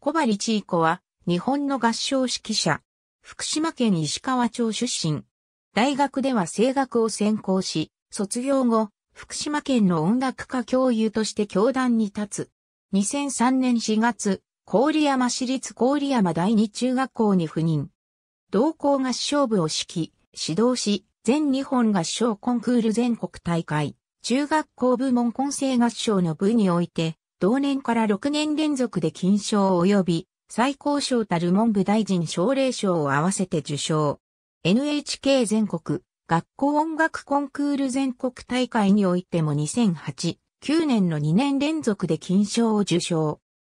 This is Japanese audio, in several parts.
小針千子は、日本の合唱指揮者。福島県石川町出身。大学では声楽を専攻し、卒業後、福島県の音楽家教諭として教壇に立つ。2003年4月、郡山市立郡山第二中学校に赴任。同校合唱部を指揮、指導し、全日本合唱コンクール全国大会、中学校部門混声合唱の部において、同年から6年連続で金賞及び最高賞たる文部大臣奨励賞を合わせて受賞。NHK 全国学校音楽コンクール全国大会においても2008、9年の2年連続で金賞を受賞。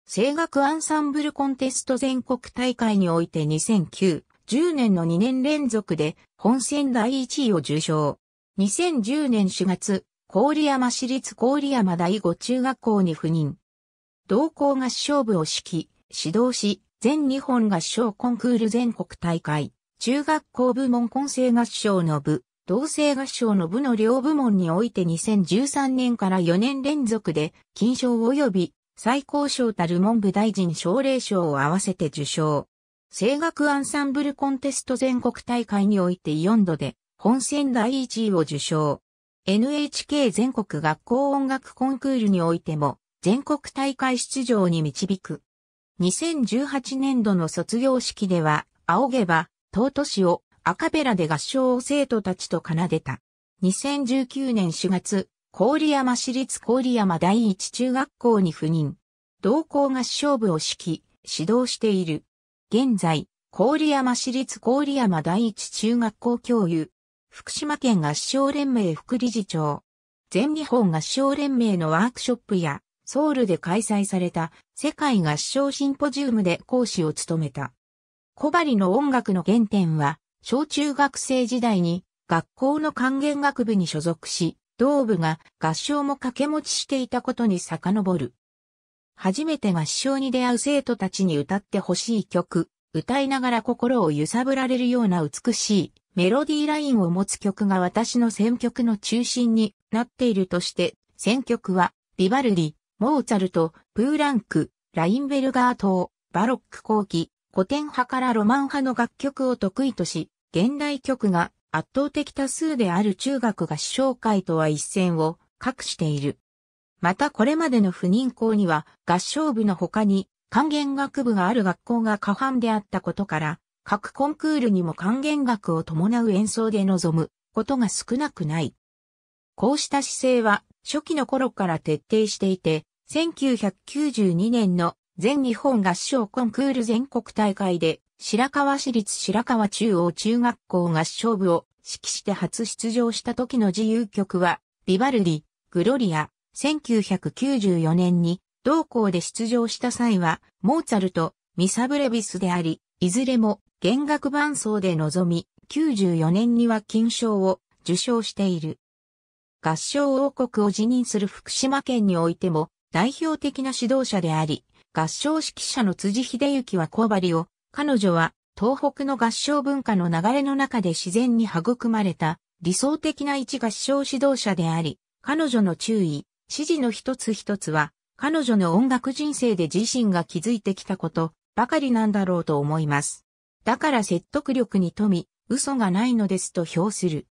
声楽アンサンブルコンテスト全国大会において2009、10年の2年連続で本選第1位を受賞。2010年4月、郡山市立郡山第五中学校に赴任。同校合唱部を指揮、指導し、全日本合唱コンクール全国大会、中学校部門混声合唱の部、同声合唱の部の両部門において2013年から4年連続で、金賞及び最高賞たる文部大臣奨励賞を合わせて受賞。声楽アンサンブルコンテスト全国大会において4度で、本選第1位を受賞。NHK 全国学校音楽コンクールにおいても全国大会出場に導く。2018年度の卒業式では、仰げば、尊しをアカペラで合唱を生徒たちと奏でた。2019年4月、郡山市立郡山第一中学校に赴任。同校合唱部を指揮、指導している。現在、郡山市立郡山第一中学校教諭、福島県合唱連盟副理事長、全日本合唱連盟のワークショップや、ソウルで開催された世界合唱シンポジウムで講師を務めた。小針の音楽の原点は、小中学生時代に学校の管弦楽部に所属し、同部が合唱も掛け持ちしていたことに遡る。初めて合唱に出会う生徒たちに歌ってほしい曲、歌いながら心を揺さぶられるような美しいメロディーラインを持つ曲が私の選曲の中心になっているとして、選曲は、ビバルディ、モーツァルト、プーランク、ラインベルガー等、バロック後期、古典派からロマン派の楽曲を得意とし、現代曲が圧倒的多数である中学合唱会とは一線を画している。またこれまでの不妊校には合唱部の他に管弦楽部がある学校が過半であったことから、各コンクールにも還元額を伴う演奏で臨むことが少なくない。こうした姿勢は初期の頃から徹底していて、1992年の全日本合唱コンクール全国大会で白川市立白川中央中学校合唱部を指揮して初出場した時の自由曲はビバルディ、グロリア、1994年に同校で出場した際はモーツァルト、ミサブレビスであり、いずれも弦楽伴奏で臨み、94年には金賞を受賞している。合唱王国を辞任する福島県においても代表的な指導者であり、合唱指揮者の辻秀幸は小針を、彼女は東北の合唱文化の流れの中で自然に育まれた理想的な一合唱指導者であり、彼女の注意、指示の一つ一つは、彼女の音楽人生で自身が築いてきたことばかりなんだろうと思います。だから説得力に富み、嘘がないのですと評する。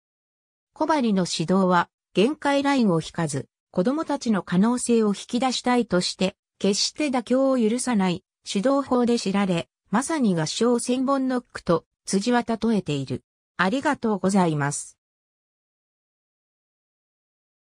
小針の指導は、限界ラインを引かず、子供たちの可能性を引き出したいとして、決して妥協を許さない指導法で知られ、まさに合唱千本ノックと辻は例えている。ありがとうございます。